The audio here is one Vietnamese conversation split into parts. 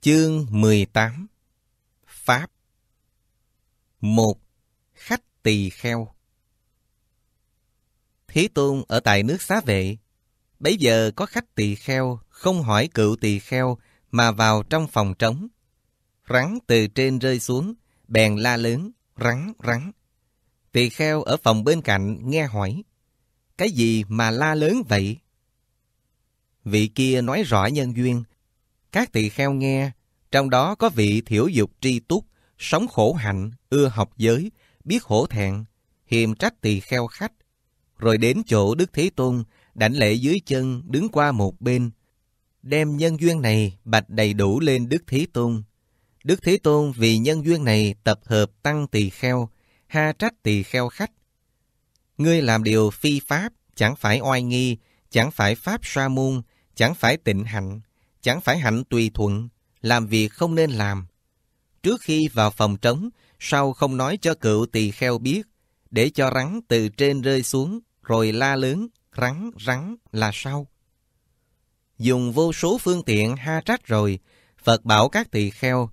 Chương 18 Pháp một Khách tỳ kheo thí Tôn ở tại nước xá vệ. Bấy giờ có khách tỳ kheo không hỏi cựu tỳ kheo mà vào trong phòng trống. Rắn từ trên rơi xuống, bèn la lớn, rắn, rắn. Tỳ kheo ở phòng bên cạnh nghe hỏi, cái gì mà la lớn vậy? Vị kia nói rõ nhân duyên, các tỳ kheo nghe, trong đó có vị thiểu dục tri túc, sống khổ hạnh, ưa học giới, biết hổ thẹn, hiềm trách tỳ kheo khách. Rồi đến chỗ Đức Thế Tôn, đảnh lễ dưới chân, đứng qua một bên. Đem nhân duyên này bạch đầy đủ lên Đức Thế Tôn. Đức Thế Tôn vì nhân duyên này tập hợp tăng tỳ kheo, ha trách tỳ kheo khách. Ngươi làm điều phi pháp, chẳng phải oai nghi, chẳng phải pháp sa môn, chẳng phải tịnh hạnh, chẳng phải hạnh tùy thuận, làm việc không nên làm. Trước khi vào phòng trống, sao không nói cho cựu tỳ kheo biết, để cho rắn từ trên rơi xuống, rồi la lớn, rắn, rắn là sao? Dùng vô số phương tiện ha trách rồi, Phật bảo các tỳ kheo,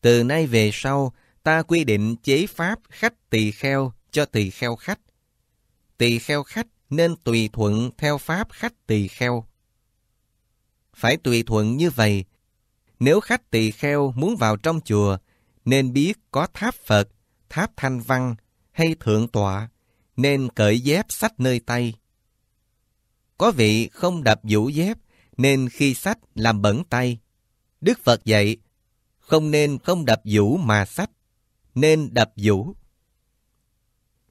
từ nay về sau, ta quy định chế pháp khách tỳ kheo cho tỳ kheo khách. Tỳ kheo khách nên tùy thuận theo pháp khách tỳ kheo phải tùy thuận như vậy. Nếu khách tỳ kheo muốn vào trong chùa, nên biết có tháp Phật, tháp Thanh Văn hay Thượng Tọa, nên cởi dép sách nơi tay. Có vị không đập vũ dép, nên khi sách làm bẩn tay. Đức Phật dạy, không nên không đập vũ mà sách, nên đập vũ.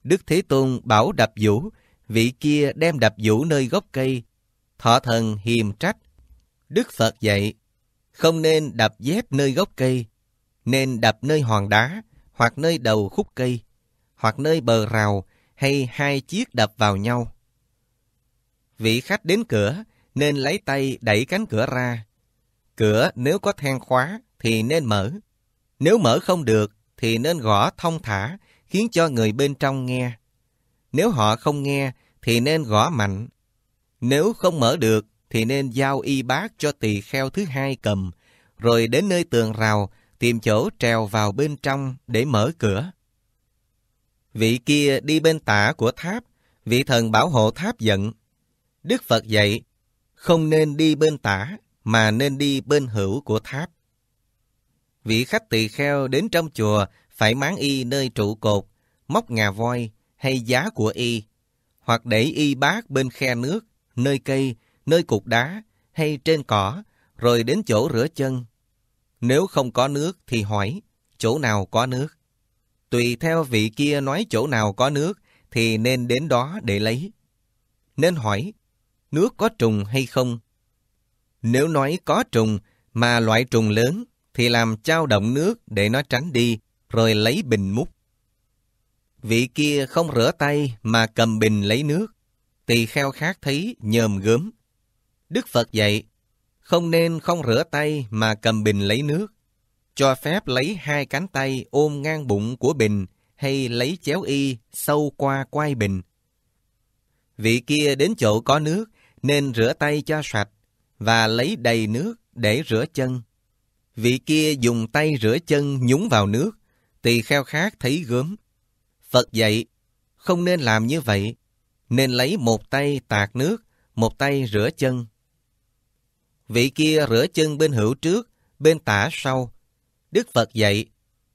Đức Thế Tôn bảo đập vũ, vị kia đem đập vũ nơi gốc cây. Thọ thần hiềm trách, Đức Phật dạy, không nên đập dép nơi gốc cây, nên đập nơi hòn đá, hoặc nơi đầu khúc cây, hoặc nơi bờ rào, hay hai chiếc đập vào nhau. Vị khách đến cửa, nên lấy tay đẩy cánh cửa ra. Cửa nếu có then khóa, thì nên mở. Nếu mở không được, thì nên gõ thông thả, khiến cho người bên trong nghe. Nếu họ không nghe, thì nên gõ mạnh. Nếu không mở được, thì nên giao y bác cho tỳ kheo thứ hai cầm, rồi đến nơi tường rào, tìm chỗ trèo vào bên trong để mở cửa. Vị kia đi bên tả của tháp, vị thần bảo hộ tháp giận. Đức Phật dạy, không nên đi bên tả, mà nên đi bên hữu của tháp. Vị khách tỳ kheo đến trong chùa phải máng y nơi trụ cột, móc ngà voi hay giá của y, hoặc để y bác bên khe nước, nơi cây nơi cục đá hay trên cỏ, rồi đến chỗ rửa chân. Nếu không có nước thì hỏi, chỗ nào có nước? Tùy theo vị kia nói chỗ nào có nước thì nên đến đó để lấy. Nên hỏi, nước có trùng hay không? Nếu nói có trùng mà loại trùng lớn thì làm trao động nước để nó tránh đi, rồi lấy bình múc. Vị kia không rửa tay mà cầm bình lấy nước, tỳ kheo khác thấy nhờm gớm, Đức Phật dạy, không nên không rửa tay mà cầm bình lấy nước. Cho phép lấy hai cánh tay ôm ngang bụng của bình hay lấy chéo y sâu qua quai bình. Vị kia đến chỗ có nước nên rửa tay cho sạch và lấy đầy nước để rửa chân. Vị kia dùng tay rửa chân nhúng vào nước thì kheo khát thấy gớm. Phật dạy, không nên làm như vậy, nên lấy một tay tạt nước, một tay rửa chân vị kia rửa chân bên hữu trước, bên tả sau. Đức Phật dạy,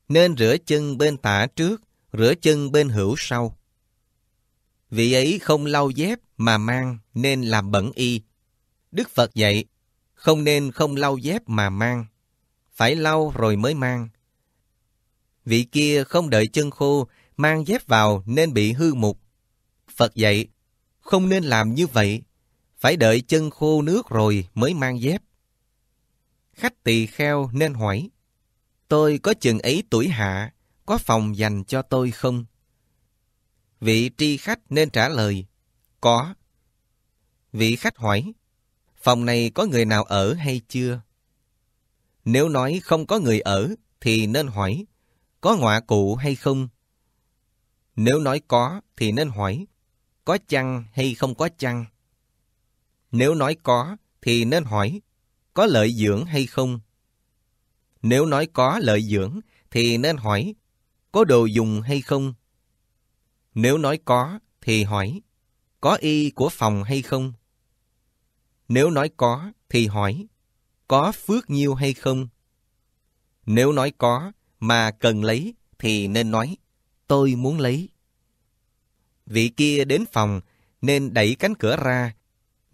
nên rửa chân bên tả trước, rửa chân bên hữu sau. Vị ấy không lau dép mà mang nên làm bẩn y. Đức Phật dạy, không nên không lau dép mà mang, phải lau rồi mới mang. Vị kia không đợi chân khô, mang dép vào nên bị hư mục. Phật dạy, không nên làm như vậy, phải đợi chân khô nước rồi mới mang dép. Khách tỳ kheo nên hỏi, tôi có chừng ấy tuổi hạ, có phòng dành cho tôi không? Vị tri khách nên trả lời, có. Vị khách hỏi, phòng này có người nào ở hay chưa? Nếu nói không có người ở, thì nên hỏi, có ngọa cụ hay không? Nếu nói có, thì nên hỏi, có chăng hay không có chăng? Nếu nói có, thì nên hỏi, có lợi dưỡng hay không? Nếu nói có lợi dưỡng, thì nên hỏi, có đồ dùng hay không? Nếu nói có, thì hỏi, có y của phòng hay không? Nếu nói có, thì hỏi, có phước nhiêu hay không? Nếu nói có, mà cần lấy, thì nên nói, tôi muốn lấy. Vị kia đến phòng, nên đẩy cánh cửa ra,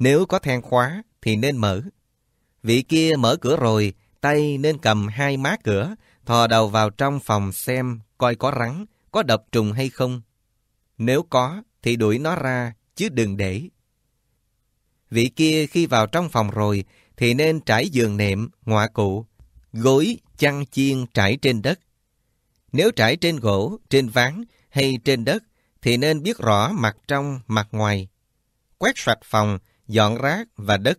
nếu có then khóa thì nên mở. Vị kia mở cửa rồi, tay nên cầm hai má cửa, thò đầu vào trong phòng xem coi có rắn, có đập trùng hay không. Nếu có thì đuổi nó ra, chứ đừng để. Vị kia khi vào trong phòng rồi thì nên trải giường nệm, ngọa cụ, gối, chăn chiên trải trên đất. Nếu trải trên gỗ, trên ván hay trên đất thì nên biết rõ mặt trong, mặt ngoài. Quét sạch phòng, dọn rác và đất.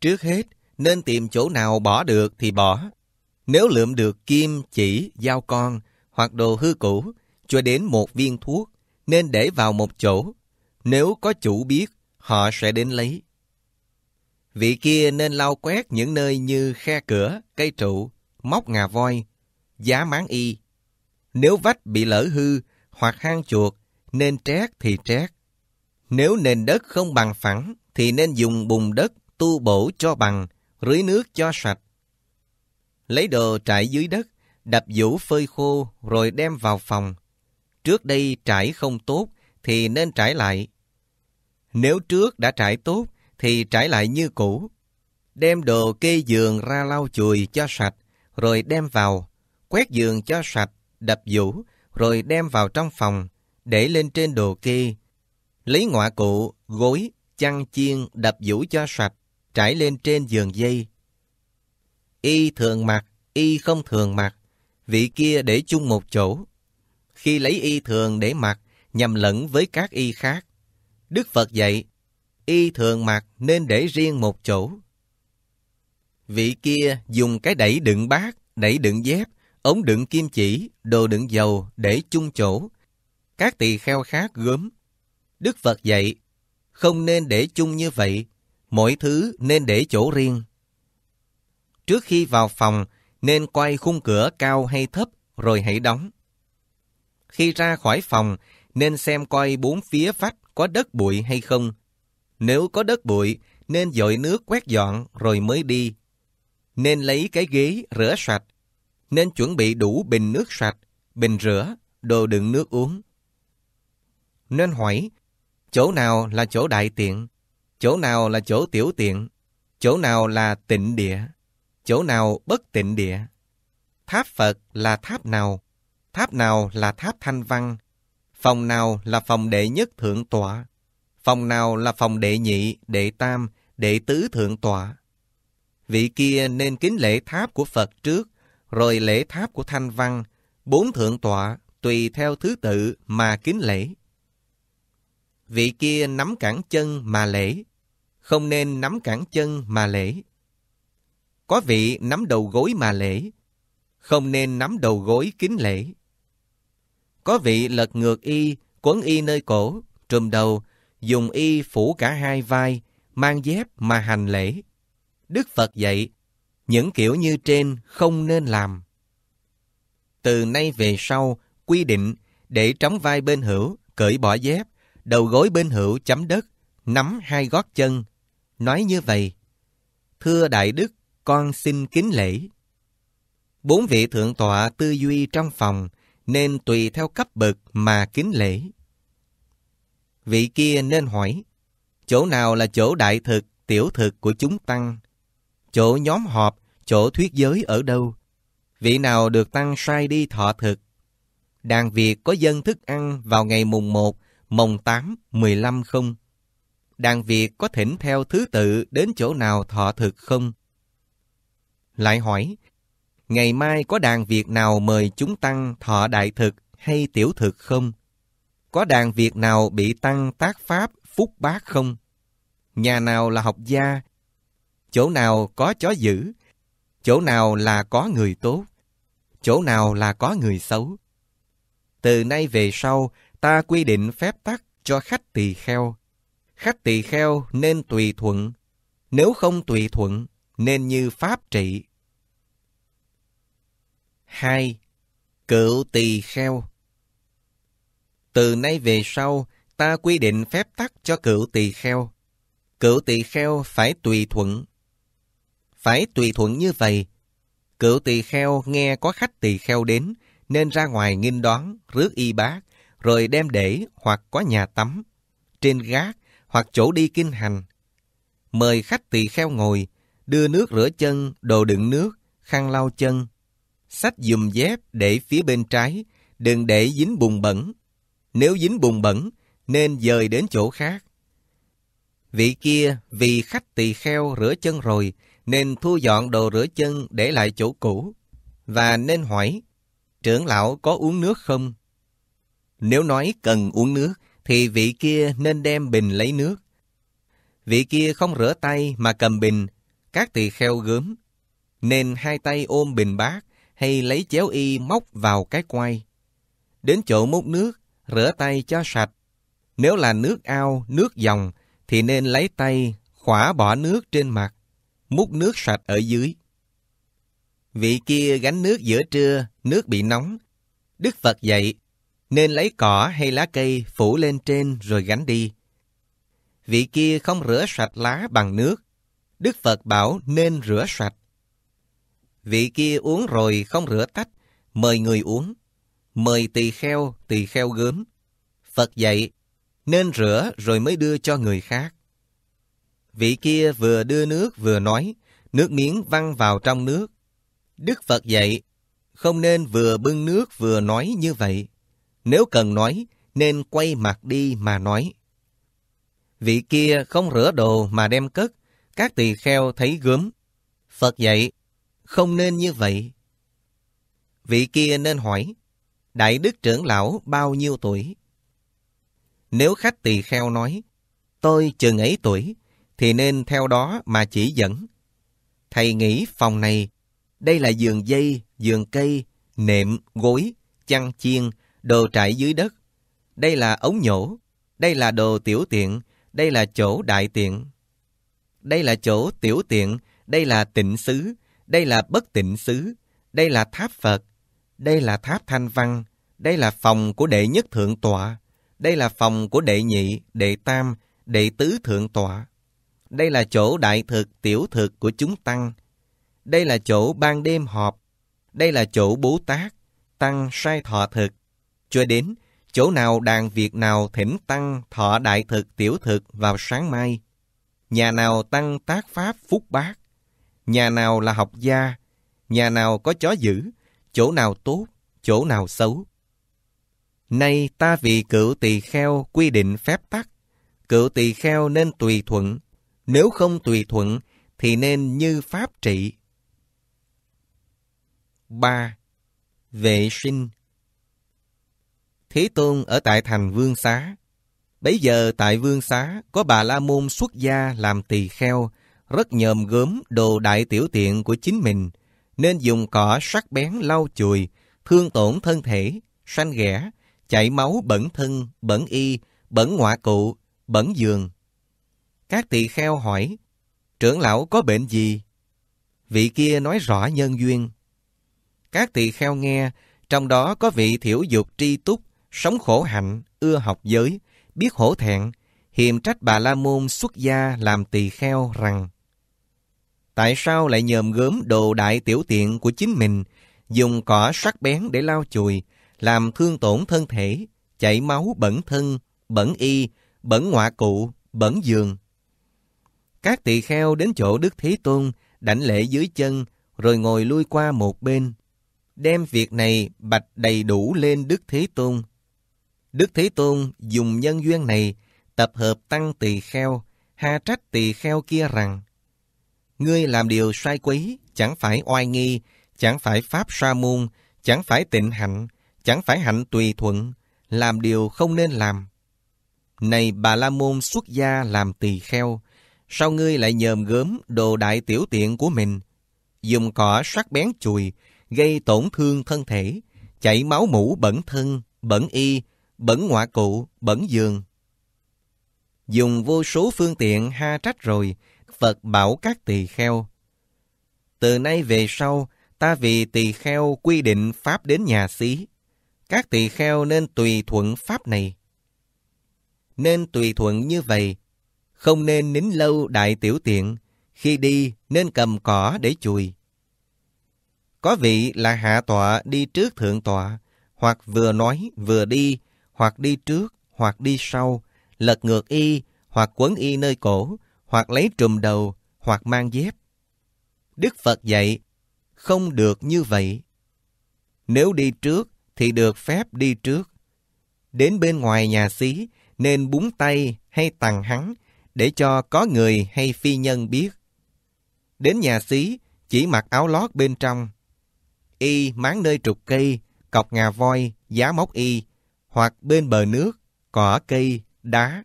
Trước hết, nên tìm chỗ nào bỏ được thì bỏ. Nếu lượm được kim, chỉ, dao con hoặc đồ hư cũ, cho đến một viên thuốc, nên để vào một chỗ. Nếu có chủ biết, họ sẽ đến lấy. Vị kia nên lau quét những nơi như khe cửa, cây trụ, móc ngà voi, giá máng y. Nếu vách bị lỡ hư hoặc hang chuột, nên trét thì trét. Nếu nền đất không bằng phẳng, thì nên dùng bùn đất tu bổ cho bằng, rưới nước cho sạch. Lấy đồ trải dưới đất, đập vũ phơi khô rồi đem vào phòng. Trước đây trải không tốt thì nên trải lại. Nếu trước đã trải tốt thì trải lại như cũ. Đem đồ kê giường ra lau chùi cho sạch rồi đem vào. Quét giường cho sạch, đập vũ rồi đem vào trong phòng, để lên trên đồ kê Lấy ngọa cụ, gối, chăn chiên đập vũ cho sạch, trải lên trên giường dây. Y thường mặc, y không thường mặc, vị kia để chung một chỗ. Khi lấy y thường để mặc, nhầm lẫn với các y khác. Đức Phật dạy, y thường mặc nên để riêng một chỗ. Vị kia dùng cái đẩy đựng bát, đẩy đựng dép, ống đựng kim chỉ, đồ đựng dầu để chung chỗ. Các tỳ kheo khác gớm, Đức Phật dạy, không nên để chung như vậy, mỗi thứ nên để chỗ riêng. Trước khi vào phòng, nên quay khung cửa cao hay thấp rồi hãy đóng. Khi ra khỏi phòng, nên xem coi bốn phía vách có đất bụi hay không. Nếu có đất bụi, nên dội nước quét dọn rồi mới đi. Nên lấy cái ghế rửa sạch. Nên chuẩn bị đủ bình nước sạch, bình rửa, đồ đựng nước uống. Nên hỏi chỗ nào là chỗ đại tiện, chỗ nào là chỗ tiểu tiện, chỗ nào là tịnh địa, chỗ nào bất tịnh địa. Tháp Phật là tháp nào, tháp nào là tháp thanh văn, phòng nào là phòng đệ nhất thượng tọa, phòng nào là phòng đệ nhị, đệ tam, đệ tứ thượng tọa. Vị kia nên kính lễ tháp của Phật trước, rồi lễ tháp của thanh văn, bốn thượng tọa tùy theo thứ tự mà kính lễ vị kia nắm cẳng chân mà lễ, không nên nắm cẳng chân mà lễ. Có vị nắm đầu gối mà lễ, không nên nắm đầu gối kính lễ. Có vị lật ngược y, quấn y nơi cổ, trùm đầu, dùng y phủ cả hai vai, mang dép mà hành lễ. Đức Phật dạy, những kiểu như trên không nên làm. Từ nay về sau, quy định để trống vai bên hữu, cởi bỏ dép, đầu gối bên hữu chấm đất, nắm hai gót chân, nói như vậy. Thưa Đại Đức, con xin kính lễ. Bốn vị thượng tọa tư duy trong phòng, nên tùy theo cấp bậc mà kính lễ. Vị kia nên hỏi, chỗ nào là chỗ đại thực, tiểu thực của chúng tăng? Chỗ nhóm họp, chỗ thuyết giới ở đâu? Vị nào được tăng sai đi thọ thực? Đàn Việt có dân thức ăn vào ngày mùng 1 mồng 8, 15 không? Đàn Việt có thỉnh theo thứ tự đến chỗ nào thọ thực không? Lại hỏi, ngày mai có đàn Việt nào mời chúng tăng thọ đại thực hay tiểu thực không? Có đàn Việt nào bị tăng tác pháp phúc bác không? Nhà nào là học gia? Chỗ nào có chó dữ? Chỗ nào là có người tốt? Chỗ nào là có người xấu? Từ nay về sau, ta quy định phép tắc cho khách tỳ kheo. Khách tỳ kheo nên tùy thuận, nếu không tùy thuận nên như pháp trị. 2. Cựu tỳ kheo Từ nay về sau, ta quy định phép tắc cho cựu tỳ kheo. Cựu tỳ kheo phải tùy thuận. Phải tùy thuận như vậy. Cựu tỳ kheo nghe có khách tỳ kheo đến, nên ra ngoài nghinh đoán rước y bác, rồi đem để hoặc có nhà tắm, trên gác hoặc chỗ đi kinh hành. Mời khách tỳ kheo ngồi, đưa nước rửa chân, đồ đựng nước, khăn lau chân. Sách dùm dép để phía bên trái, đừng để dính bùn bẩn. Nếu dính bùn bẩn, nên dời đến chỗ khác. Vị kia vì khách tỳ kheo rửa chân rồi, nên thu dọn đồ rửa chân để lại chỗ cũ. Và nên hỏi, trưởng lão có uống nước không? Nếu nói cần uống nước, thì vị kia nên đem bình lấy nước. Vị kia không rửa tay mà cầm bình, các tỳ kheo gớm, nên hai tay ôm bình bát hay lấy chéo y móc vào cái quay. Đến chỗ múc nước, rửa tay cho sạch. Nếu là nước ao, nước dòng, thì nên lấy tay khỏa bỏ nước trên mặt, múc nước sạch ở dưới. Vị kia gánh nước giữa trưa, nước bị nóng. Đức Phật dạy, nên lấy cỏ hay lá cây phủ lên trên rồi gánh đi. Vị kia không rửa sạch lá bằng nước, Đức Phật bảo nên rửa sạch. Vị kia uống rồi không rửa tách, mời người uống, mời tỳ kheo, tỳ kheo gớm. Phật dạy, nên rửa rồi mới đưa cho người khác. Vị kia vừa đưa nước vừa nói, nước miếng văng vào trong nước. Đức Phật dạy, không nên vừa bưng nước vừa nói như vậy. Nếu cần nói, nên quay mặt đi mà nói. Vị kia không rửa đồ mà đem cất, các tỳ kheo thấy gớm. Phật dạy, không nên như vậy. Vị kia nên hỏi, Đại đức trưởng lão bao nhiêu tuổi? Nếu khách tỳ kheo nói, tôi chừng ấy tuổi, thì nên theo đó mà chỉ dẫn. Thầy nghĩ phòng này, đây là giường dây, giường cây, nệm, gối, chăn chiên, đồ trại dưới đất, đây là ống nhổ, đây là đồ tiểu tiện, đây là chỗ đại tiện. Đây là chỗ tiểu tiện, đây là tịnh xứ, đây là bất tịnh xứ, đây là tháp Phật, đây là tháp Thanh Văn, đây là phòng của đệ nhất thượng tọa, đây là phòng của đệ nhị, đệ tam, đệ tứ thượng tọa. Đây là chỗ đại thực, tiểu thực của chúng tăng. Đây là chỗ ban đêm họp. Đây là chỗ Bố Tát, tăng sai thọ thực. Cho đến, chỗ nào đàn việc nào thỉnh tăng thọ đại thực tiểu thực vào sáng mai. Nhà nào tăng tác pháp phúc bác. Nhà nào là học gia. Nhà nào có chó dữ. Chỗ nào tốt, chỗ nào xấu. Nay ta vì cửu tỳ kheo quy định phép tắc. cửu tỳ kheo nên tùy thuận. Nếu không tùy thuận thì nên như pháp trị. 3. Vệ sinh Thế Tôn ở tại thành Vương Xá. Bấy giờ tại Vương Xá có bà La Môn xuất gia làm tỳ kheo, rất nhòm gớm đồ đại tiểu tiện của chính mình, nên dùng cỏ sắc bén lau chùi, thương tổn thân thể, sanh ghẻ, chảy máu bẩn thân, bẩn y, bẩn ngọa cụ, bẩn giường. Các tỳ kheo hỏi, trưởng lão có bệnh gì? Vị kia nói rõ nhân duyên. Các tỳ kheo nghe, trong đó có vị thiểu dục tri túc sống khổ hạnh, ưa học giới, biết hổ thẹn, hiềm trách bà La Môn xuất gia làm tỳ kheo rằng Tại sao lại nhòm gớm đồ đại tiểu tiện của chính mình, dùng cỏ sắc bén để lau chùi, làm thương tổn thân thể, chảy máu bẩn thân, bẩn y, bẩn ngoại cụ, bẩn giường. Các tỳ kheo đến chỗ Đức Thế Tôn, đảnh lễ dưới chân, rồi ngồi lui qua một bên. Đem việc này bạch đầy đủ lên Đức Thế Tôn, Đức Thế Tôn dùng nhân duyên này tập hợp tăng tỳ kheo, ha trách tỳ kheo kia rằng Ngươi làm điều sai quấy, chẳng phải oai nghi, chẳng phải pháp sa môn, chẳng phải tịnh hạnh, chẳng phải hạnh tùy thuận, làm điều không nên làm. Này bà La Môn xuất gia làm tỳ kheo, sao ngươi lại nhờm gớm đồ đại tiểu tiện của mình, dùng cỏ sắc bén chùi, gây tổn thương thân thể, chảy máu mũ bẩn thân, bẩn y, bẩn ngoạ cụ, bẩn giường. Dùng vô số phương tiện ha trách rồi, Phật bảo các tỳ kheo. Từ nay về sau, ta vì tỳ kheo quy định Pháp đến nhà xí. Các tỳ kheo nên tùy thuận Pháp này. Nên tùy thuận như vậy, không nên nín lâu đại tiểu tiện, khi đi nên cầm cỏ để chùi. Có vị là hạ tọa đi trước thượng tọa, hoặc vừa nói vừa đi hoặc đi trước, hoặc đi sau, lật ngược y, hoặc quấn y nơi cổ, hoặc lấy trùm đầu, hoặc mang dép. Đức Phật dạy, không được như vậy. Nếu đi trước thì được phép đi trước. Đến bên ngoài nhà xí nên búng tay hay tằng hắn để cho có người hay phi nhân biết. Đến nhà xí chỉ mặc áo lót bên trong. Y máng nơi trục cây, cọc ngà voi, giá móc y, hoặc bên bờ nước, cỏ cây, đá.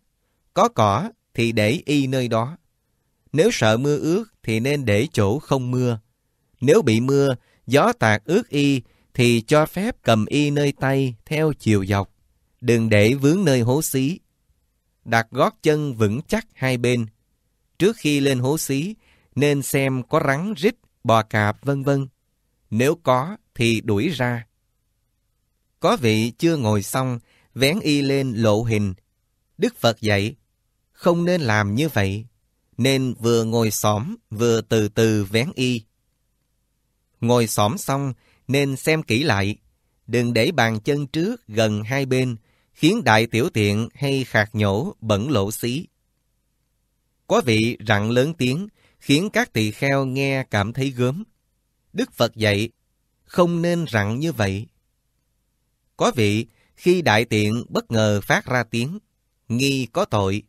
Có cỏ thì để y nơi đó. Nếu sợ mưa ướt thì nên để chỗ không mưa. Nếu bị mưa, gió tạt ướt y thì cho phép cầm y nơi tay theo chiều dọc. Đừng để vướng nơi hố xí. Đặt gót chân vững chắc hai bên. Trước khi lên hố xí, nên xem có rắn rít, bò cạp vân vân. Nếu có thì đuổi ra. Có vị chưa ngồi xong, vén y lên lộ hình. Đức Phật dạy, không nên làm như vậy, nên vừa ngồi xóm vừa từ từ vén y. Ngồi xóm xong nên xem kỹ lại, đừng để bàn chân trước gần hai bên, khiến đại tiểu tiện hay khạc nhổ bẩn lộ xí. Có vị rặn lớn tiếng, khiến các tỳ kheo nghe cảm thấy gớm. Đức Phật dạy, không nên rặn như vậy, có vị, khi đại tiện bất ngờ phát ra tiếng, nghi có tội.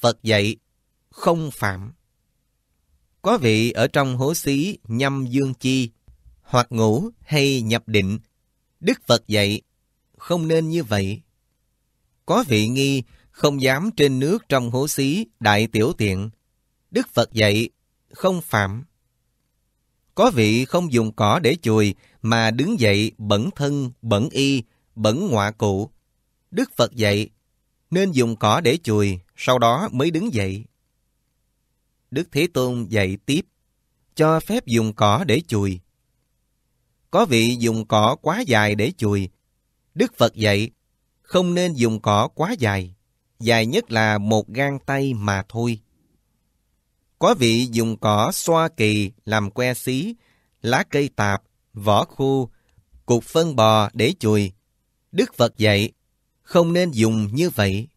Phật dạy, không phạm. Có vị ở trong hố xí nhâm dương chi, hoặc ngủ hay nhập định. Đức Phật dạy, không nên như vậy. Có vị nghi, không dám trên nước trong hố xí đại tiểu tiện. Đức Phật dạy, không phạm. Có vị không dùng cỏ để chùi mà đứng dậy bẩn thân, bẩn y, bẩn ngọa cụ. Đức Phật dạy, nên dùng cỏ để chùi, sau đó mới đứng dậy. Đức Thế Tôn dạy tiếp, cho phép dùng cỏ để chùi. Có vị dùng cỏ quá dài để chùi. Đức Phật dạy, không nên dùng cỏ quá dài, dài nhất là một gang tay mà thôi. Có vị dùng cỏ xoa kỳ làm que xí, lá cây tạp, võ khu, cục phân bò để chùi. Đức Phật dạy, không nên dùng như vậy.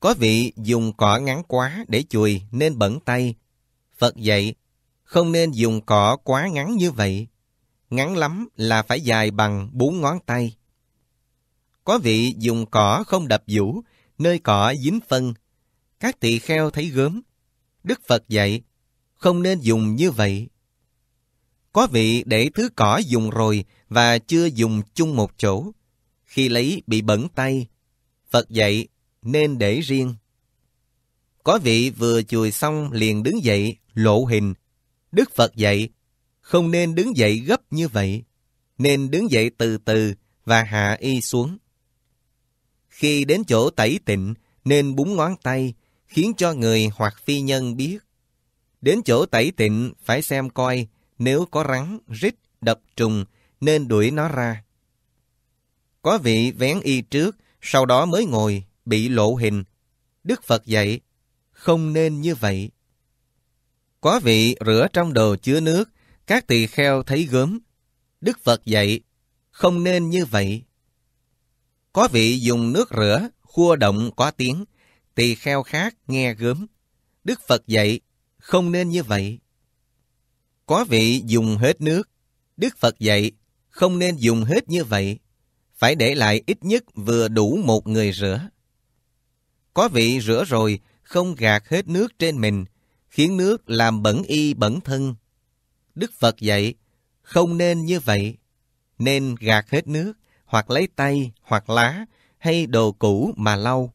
Có vị dùng cỏ ngắn quá để chùi nên bẩn tay. Phật dạy, không nên dùng cỏ quá ngắn như vậy. Ngắn lắm là phải dài bằng bốn ngón tay. Có vị dùng cỏ không đập vũ, nơi cỏ dính phân. Các tỳ kheo thấy gớm. Đức Phật dạy, không nên dùng như vậy. Có vị để thứ cỏ dùng rồi và chưa dùng chung một chỗ. Khi lấy bị bẩn tay. Phật dạy, nên để riêng. Có vị vừa chùi xong liền đứng dậy, lộ hình. Đức Phật dạy, không nên đứng dậy gấp như vậy. Nên đứng dậy từ từ và hạ y xuống. Khi đến chỗ tẩy tịnh, nên búng ngón tay, khiến cho người hoặc phi nhân biết. Đến chỗ tẩy tịnh phải xem coi nếu có rắn, rít, đập trùng, nên đuổi nó ra. Có vị vén y trước, sau đó mới ngồi, bị lộ hình. Đức Phật dạy, không nên như vậy. Có vị rửa trong đồ chứa nước, các tỳ kheo thấy gớm. Đức Phật dạy, không nên như vậy. Có vị dùng nước rửa, khua động có tiếng, tỳ kheo khác nghe gớm. Đức Phật dạy, không nên như vậy. Có vị dùng hết nước. Đức Phật dạy, không nên dùng hết như vậy. Phải để lại ít nhất vừa đủ một người rửa. Có vị rửa rồi, không gạt hết nước trên mình, khiến nước làm bẩn y bẩn thân. Đức Phật dạy, không nên như vậy. Nên gạt hết nước, hoặc lấy tay, hoặc lá, hay đồ cũ mà lau.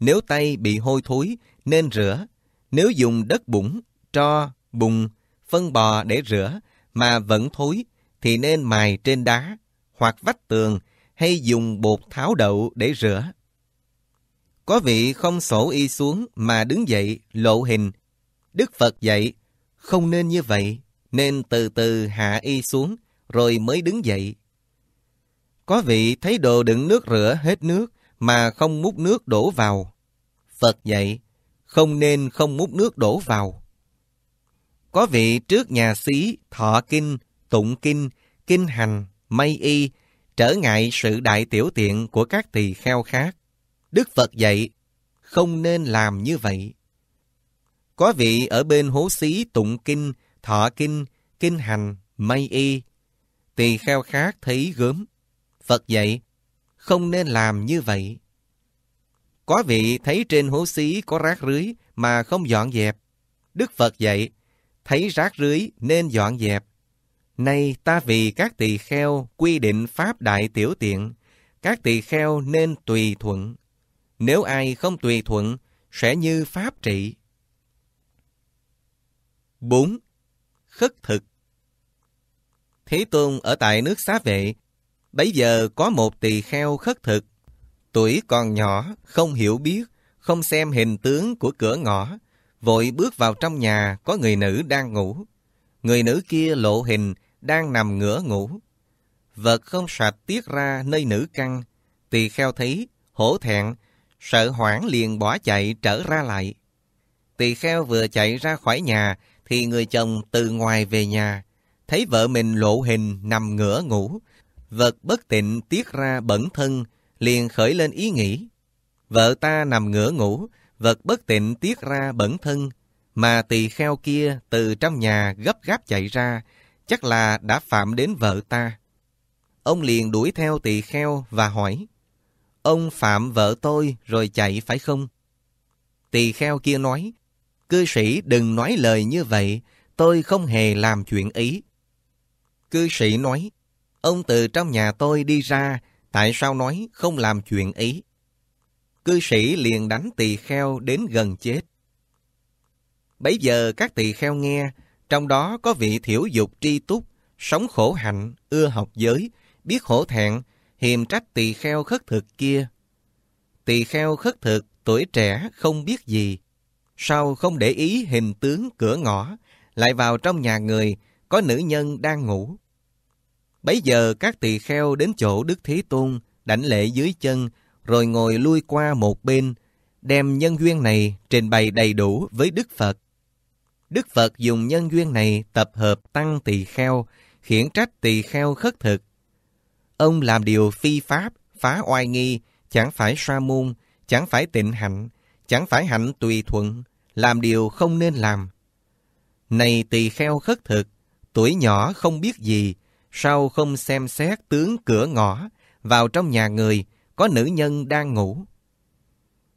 Nếu tay bị hôi thối, nên rửa. Nếu dùng đất bụng, cho bùng phân bò để rửa mà vẫn thối thì nên mài trên đá hoặc vách tường hay dùng bột tháo đậu để rửa. Có vị không sổ y xuống mà đứng dậy lộ hình. Đức Phật dạy, không nên như vậy, nên từ từ hạ y xuống rồi mới đứng dậy. Có vị thấy đồ đựng nước rửa hết nước mà không múc nước đổ vào. Phật dạy, không nên không múc nước đổ vào có vị trước nhà xí, thọ kinh, tụng kinh, kinh hành, mây y, trở ngại sự đại tiểu tiện của các tỳ kheo khác. Đức Phật dạy, không nên làm như vậy. Có vị ở bên hố xí tụng kinh, thọ kinh, kinh hành, mây y. Tỳ kheo khác thấy gớm. Phật dạy, không nên làm như vậy. Có vị thấy trên hố xí có rác rưới mà không dọn dẹp. Đức Phật dạy, thấy rác rưới nên dọn dẹp. Nay ta vì các tỳ kheo quy định pháp đại tiểu tiện, các tỳ kheo nên tùy thuận. Nếu ai không tùy thuận, sẽ như pháp trị. 4. Khất thực Thế Tôn ở tại nước xá vệ, bấy giờ có một tỳ kheo khất thực, tuổi còn nhỏ, không hiểu biết, không xem hình tướng của cửa ngõ, vội bước vào trong nhà có người nữ đang ngủ. Người nữ kia lộ hình, đang nằm ngửa ngủ. Vật không sạch tiết ra nơi nữ căn, tỳ kheo thấy, hổ thẹn, sợ hoảng liền bỏ chạy trở ra lại. Tỳ kheo vừa chạy ra khỏi nhà, thì người chồng từ ngoài về nhà, thấy vợ mình lộ hình nằm ngửa ngủ. Vật bất tịnh tiết ra bẩn thân, liền khởi lên ý nghĩ. Vợ ta nằm ngửa ngủ, vật bất tịnh tiết ra bẩn thân, mà tỳ kheo kia từ trong nhà gấp gáp chạy ra, chắc là đã phạm đến vợ ta. Ông liền đuổi theo tỳ kheo và hỏi, Ông phạm vợ tôi rồi chạy phải không? Tỳ kheo kia nói, Cư sĩ đừng nói lời như vậy, tôi không hề làm chuyện ý. Cư sĩ nói, Ông từ trong nhà tôi đi ra, tại sao nói không làm chuyện ý? cư sĩ liền đánh tỳ kheo đến gần chết. Bấy giờ các tỳ kheo nghe, trong đó có vị thiểu dục tri túc, sống khổ hạnh, ưa học giới, biết hổ thẹn, hiềm trách tỳ kheo khất thực kia. Tỳ kheo khất thực tuổi trẻ không biết gì, sau không để ý hình tướng cửa ngõ, lại vào trong nhà người có nữ nhân đang ngủ. Bấy giờ các tỳ kheo đến chỗ Đức Thế Tôn, đảnh lễ dưới chân, rồi ngồi lui qua một bên, đem nhân duyên này trình bày đầy đủ với Đức Phật. Đức Phật dùng nhân duyên này tập hợp tăng tỳ kheo, khiển trách tỳ kheo khất thực. Ông làm điều phi pháp, phá oai nghi, chẳng phải sa môn, chẳng phải tịnh hạnh, chẳng phải hạnh tùy thuận, làm điều không nên làm. Này tỳ kheo khất thực, tuổi nhỏ không biết gì, sao không xem xét tướng cửa ngõ, vào trong nhà người, có nữ nhân đang ngủ.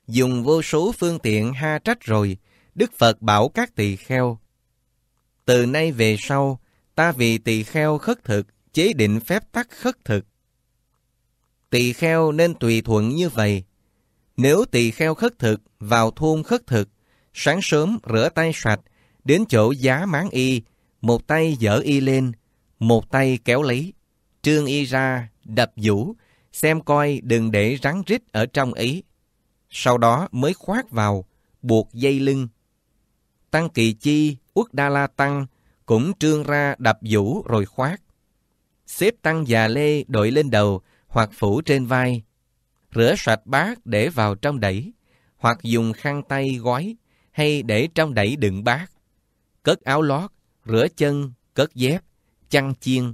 Dùng vô số phương tiện ha trách rồi, Đức Phật bảo các tỳ kheo. Từ nay về sau, ta vì tỳ kheo khất thực, chế định phép tắc khất thực. Tỳ kheo nên tùy thuận như vậy. Nếu tỳ kheo khất thực, vào thôn khất thực, sáng sớm rửa tay sạch, đến chỗ giá máng y, một tay dở y lên, một tay kéo lấy, trương y ra, đập vũ, xem coi đừng để rắn rít ở trong ấy. Sau đó mới khoát vào, buộc dây lưng. Tăng Kỳ Chi, Uất Đa La Tăng cũng trương ra đập vũ rồi khoát. Xếp tăng già lê đội lên đầu hoặc phủ trên vai. Rửa sạch bát để vào trong đẩy, hoặc dùng khăn tay gói hay để trong đẩy đựng bát. Cất áo lót, rửa chân, cất dép, chăn chiên.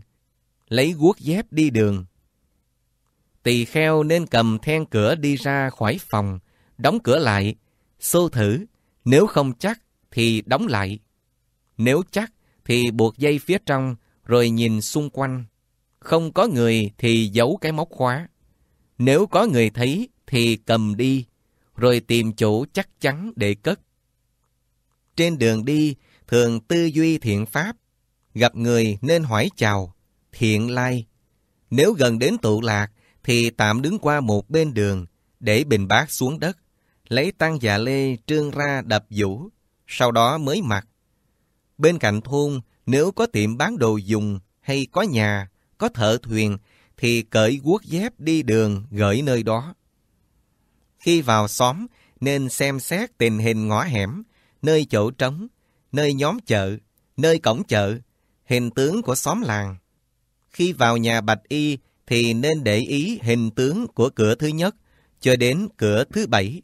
Lấy guốc dép đi đường tỳ kheo nên cầm then cửa đi ra khỏi phòng, đóng cửa lại, xô thử, nếu không chắc thì đóng lại. Nếu chắc thì buộc dây phía trong rồi nhìn xung quanh. Không có người thì giấu cái móc khóa. Nếu có người thấy thì cầm đi, rồi tìm chỗ chắc chắn để cất. Trên đường đi, thường tư duy thiện pháp. Gặp người nên hỏi chào, thiện lai. Nếu gần đến tụ lạc thì tạm đứng qua một bên đường, để bình bát xuống đất, lấy tăng già lê trương ra đập vũ, sau đó mới mặc. Bên cạnh thôn, nếu có tiệm bán đồ dùng hay có nhà, có thợ thuyền, thì cởi guốc dép đi đường gửi nơi đó. Khi vào xóm, nên xem xét tình hình ngõ hẻm, nơi chỗ trống, nơi nhóm chợ, nơi cổng chợ, hình tướng của xóm làng. Khi vào nhà Bạch Y thì nên để ý hình tướng của cửa thứ nhất cho đến cửa thứ bảy.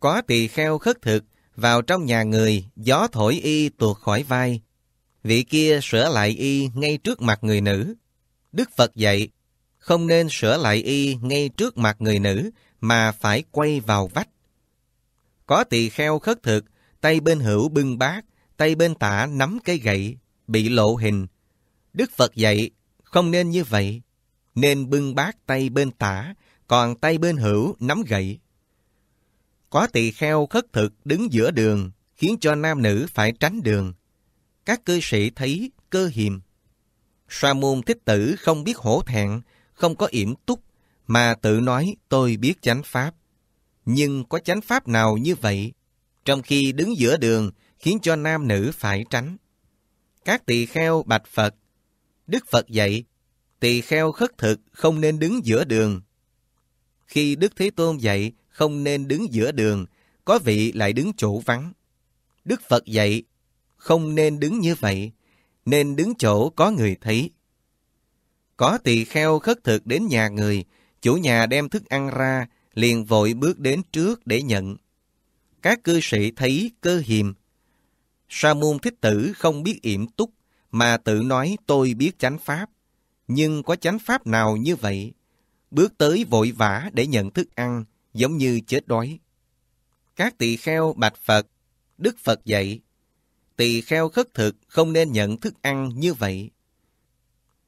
Có tỳ kheo khất thực, vào trong nhà người, gió thổi y tuột khỏi vai. Vị kia sửa lại y ngay trước mặt người nữ. Đức Phật dạy, không nên sửa lại y ngay trước mặt người nữ, mà phải quay vào vách. Có tỳ kheo khất thực, tay bên hữu bưng bát, tay bên tả nắm cây gậy, bị lộ hình. Đức Phật dạy, không nên như vậy nên bưng bát tay bên tả, còn tay bên hữu nắm gậy. Có tỳ kheo khất thực đứng giữa đường, khiến cho nam nữ phải tránh đường. Các cư sĩ thấy cơ hiềm. Sa môn thích tử không biết hổ thẹn, không có yểm túc, mà tự nói tôi biết chánh pháp. Nhưng có chánh pháp nào như vậy? Trong khi đứng giữa đường, khiến cho nam nữ phải tránh. Các tỳ kheo bạch Phật. Đức Phật dạy, tỳ kheo khất thực không nên đứng giữa đường. Khi Đức Thế Tôn dạy không nên đứng giữa đường, có vị lại đứng chỗ vắng. Đức Phật dạy không nên đứng như vậy, nên đứng chỗ có người thấy. Có tỳ kheo khất thực đến nhà người, chủ nhà đem thức ăn ra, liền vội bước đến trước để nhận. Các cư sĩ thấy cơ hiềm. Sa môn thích tử không biết yểm túc, mà tự nói tôi biết chánh pháp nhưng có chánh pháp nào như vậy? Bước tới vội vã để nhận thức ăn, giống như chết đói. Các tỳ kheo bạch Phật, Đức Phật dạy, tỳ kheo khất thực không nên nhận thức ăn như vậy.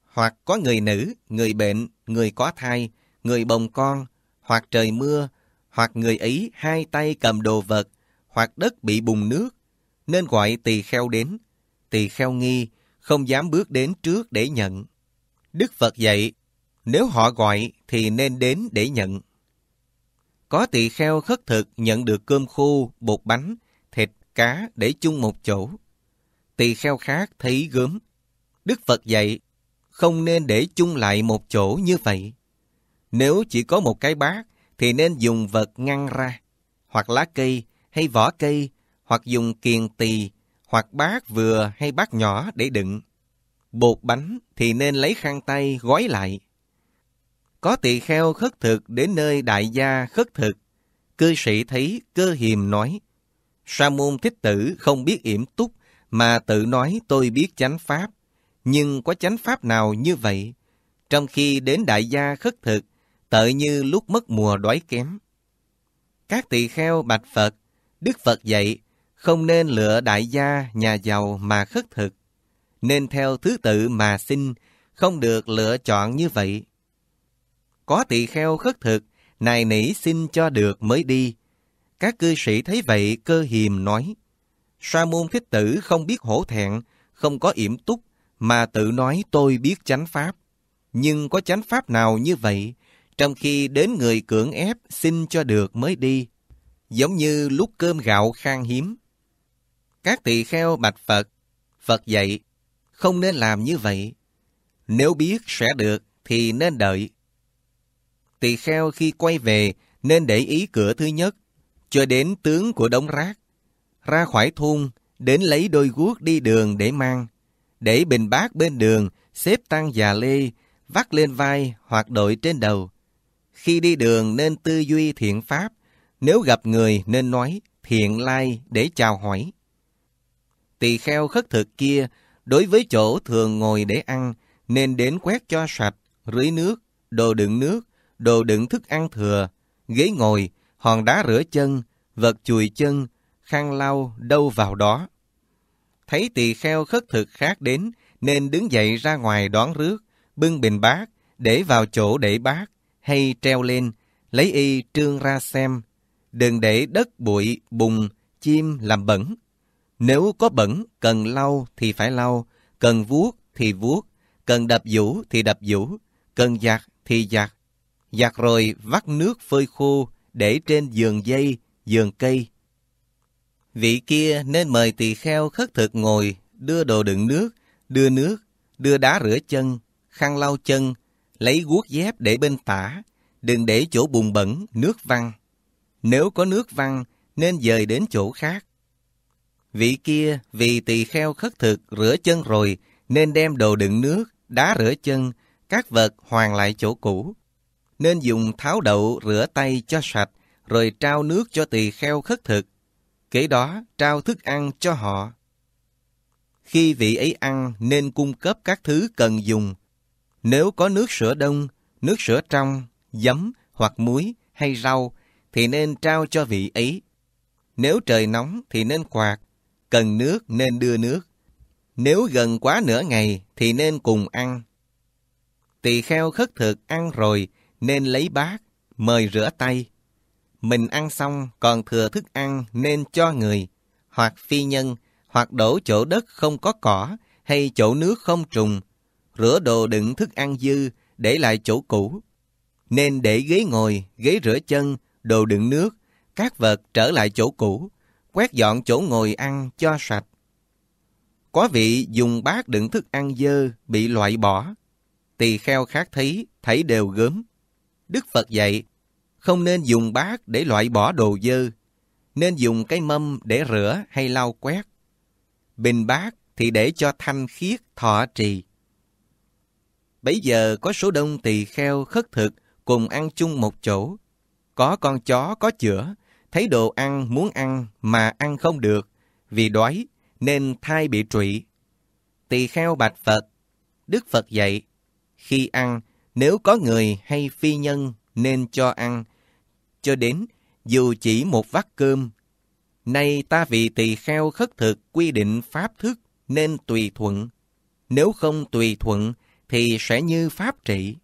Hoặc có người nữ, người bệnh, người có thai, người bồng con, hoặc trời mưa, hoặc người ấy hai tay cầm đồ vật, hoặc đất bị bùng nước, nên gọi tỳ kheo đến. Tỳ kheo nghi, không dám bước đến trước để nhận. Đức Phật dạy, nếu họ gọi thì nên đến để nhận. Có tỳ kheo khất thực nhận được cơm khô, bột bánh, thịt, cá để chung một chỗ. Tỳ kheo khác thấy gớm. Đức Phật dạy, không nên để chung lại một chỗ như vậy. Nếu chỉ có một cái bát thì nên dùng vật ngăn ra, hoặc lá cây hay vỏ cây, hoặc dùng kiền tỳ, hoặc bát vừa hay bát nhỏ để đựng. Bột bánh thì nên lấy khăn tay gói lại. Có tỳ kheo khất thực đến nơi đại gia khất thực. Cư sĩ thấy cơ hiềm nói, Sa môn thích tử không biết yểm túc mà tự nói tôi biết chánh pháp. Nhưng có chánh pháp nào như vậy? Trong khi đến đại gia khất thực, tự như lúc mất mùa đói kém. Các tỳ kheo bạch Phật, Đức Phật dạy, không nên lựa đại gia, nhà giàu mà khất thực nên theo thứ tự mà xin, không được lựa chọn như vậy. Có tỳ kheo khất thực, nài nỉ xin cho được mới đi. Các cư sĩ thấy vậy cơ hiềm nói, Sa môn thích tử không biết hổ thẹn, không có yểm túc, mà tự nói tôi biết chánh pháp. Nhưng có chánh pháp nào như vậy, trong khi đến người cưỡng ép xin cho được mới đi, giống như lúc cơm gạo khan hiếm. Các tỳ kheo bạch Phật, Phật dạy, không nên làm như vậy. Nếu biết sẽ được thì nên đợi. Tỳ kheo khi quay về nên để ý cửa thứ nhất, cho đến tướng của đống rác. Ra khỏi thôn, đến lấy đôi guốc đi đường để mang, để bình bát bên đường, xếp tăng già lê, vắt lên vai hoặc đội trên đầu. Khi đi đường nên tư duy thiện pháp, nếu gặp người nên nói thiện lai like để chào hỏi. Tỳ kheo khất thực kia Đối với chỗ thường ngồi để ăn, nên đến quét cho sạch, rưới nước, đồ đựng nước, đồ đựng thức ăn thừa, ghế ngồi, hòn đá rửa chân, vật chùi chân, khăn lau đâu vào đó. Thấy tỳ kheo khất thực khác đến, nên đứng dậy ra ngoài đón rước, bưng bình bát, để vào chỗ để bát, hay treo lên, lấy y trương ra xem. Đừng để đất bụi, bùn, chim làm bẩn. Nếu có bẩn, cần lau thì phải lau, cần vuốt thì vuốt, cần đập vũ thì đập vũ, cần giặt thì giặt. Giặt rồi vắt nước phơi khô để trên giường dây, giường cây. Vị kia nên mời tỳ kheo khất thực ngồi, đưa đồ đựng nước, đưa nước, đưa đá rửa chân, khăn lau chân, lấy guốc dép để bên tả, đừng để chỗ bùn bẩn, nước văng. Nếu có nước văng, nên dời đến chỗ khác. Vị kia vì tỳ kheo khất thực rửa chân rồi, nên đem đồ đựng nước, đá rửa chân, các vật hoàn lại chỗ cũ. Nên dùng tháo đậu rửa tay cho sạch, rồi trao nước cho tỳ kheo khất thực. Kế đó trao thức ăn cho họ. Khi vị ấy ăn nên cung cấp các thứ cần dùng. Nếu có nước sữa đông, nước sữa trong, giấm hoặc muối hay rau, thì nên trao cho vị ấy. Nếu trời nóng thì nên quạt, Cần nước nên đưa nước. Nếu gần quá nửa ngày thì nên cùng ăn. Tỳ kheo khất thực ăn rồi nên lấy bát, mời rửa tay. Mình ăn xong còn thừa thức ăn nên cho người, hoặc phi nhân, hoặc đổ chỗ đất không có cỏ hay chỗ nước không trùng. Rửa đồ đựng thức ăn dư để lại chỗ cũ. Nên để ghế ngồi, ghế rửa chân, đồ đựng nước, các vật trở lại chỗ cũ quét dọn chỗ ngồi ăn cho sạch. Có vị dùng bát đựng thức ăn dơ bị loại bỏ. Tỳ kheo khác thấy, thấy đều gớm. Đức Phật dạy, không nên dùng bát để loại bỏ đồ dơ, nên dùng cái mâm để rửa hay lau quét. Bình bát thì để cho thanh khiết thọ trì. Bây giờ có số đông tỳ kheo khất thực cùng ăn chung một chỗ. Có con chó có chữa, thấy đồ ăn muốn ăn mà ăn không được, vì đói nên thai bị trụy. Tỳ kheo bạch Phật, Đức Phật dạy, khi ăn, nếu có người hay phi nhân nên cho ăn, cho đến dù chỉ một vắt cơm. Nay ta vì tỳ kheo khất thực quy định pháp thức nên tùy thuận. Nếu không tùy thuận thì sẽ như pháp trị.